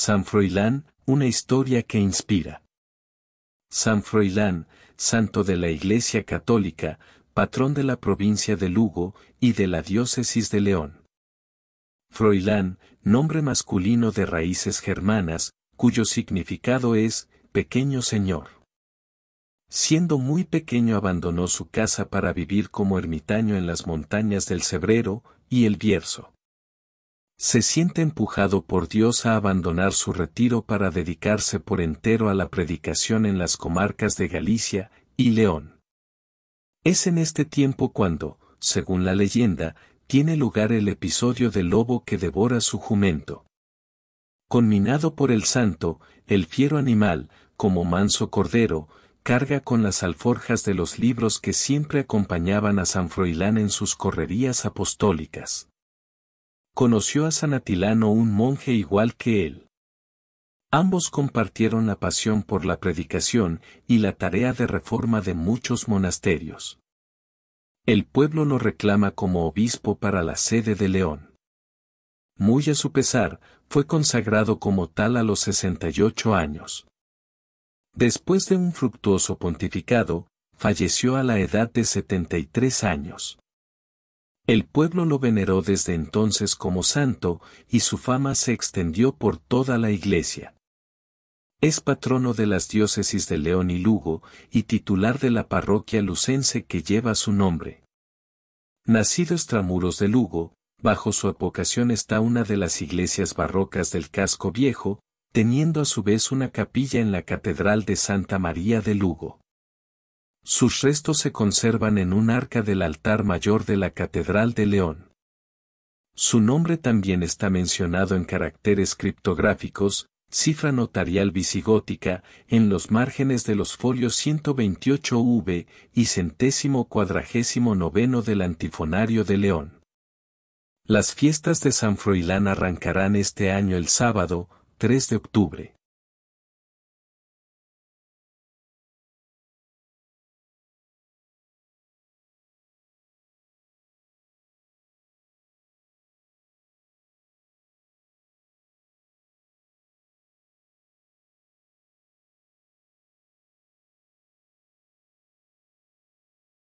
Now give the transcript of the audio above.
San Froilán, una historia que inspira. San Froilán, santo de la Iglesia Católica, patrón de la provincia de Lugo y de la diócesis de León. Froilán, nombre masculino de raíces germanas, cuyo significado es pequeño señor. Siendo muy pequeño abandonó su casa para vivir como ermitaño en las montañas del Cebrero y el Bierzo se siente empujado por Dios a abandonar su retiro para dedicarse por entero a la predicación en las comarcas de Galicia y León. Es en este tiempo cuando, según la leyenda, tiene lugar el episodio del lobo que devora su jumento. Conminado por el santo, el fiero animal, como manso cordero, carga con las alforjas de los libros que siempre acompañaban a San Froilán en sus correrías apostólicas conoció a San Atilano un monje igual que él. Ambos compartieron la pasión por la predicación y la tarea de reforma de muchos monasterios. El pueblo lo reclama como obispo para la sede de León. Muy a su pesar, fue consagrado como tal a los 68 años. Después de un fructuoso pontificado, falleció a la edad de 73 años. El pueblo lo veneró desde entonces como santo, y su fama se extendió por toda la iglesia. Es patrono de las diócesis de León y Lugo, y titular de la parroquia lucense que lleva su nombre. Nacido extramuros de Lugo, bajo su advocación está una de las iglesias barrocas del casco viejo, teniendo a su vez una capilla en la Catedral de Santa María de Lugo. Sus restos se conservan en un arca del altar mayor de la Catedral de León. Su nombre también está mencionado en caracteres criptográficos, cifra notarial visigótica, en los márgenes de los folios 128V y centésimo cuadragésimo noveno del antifonario de León. Las fiestas de San Froilán arrancarán este año el sábado, 3 de octubre.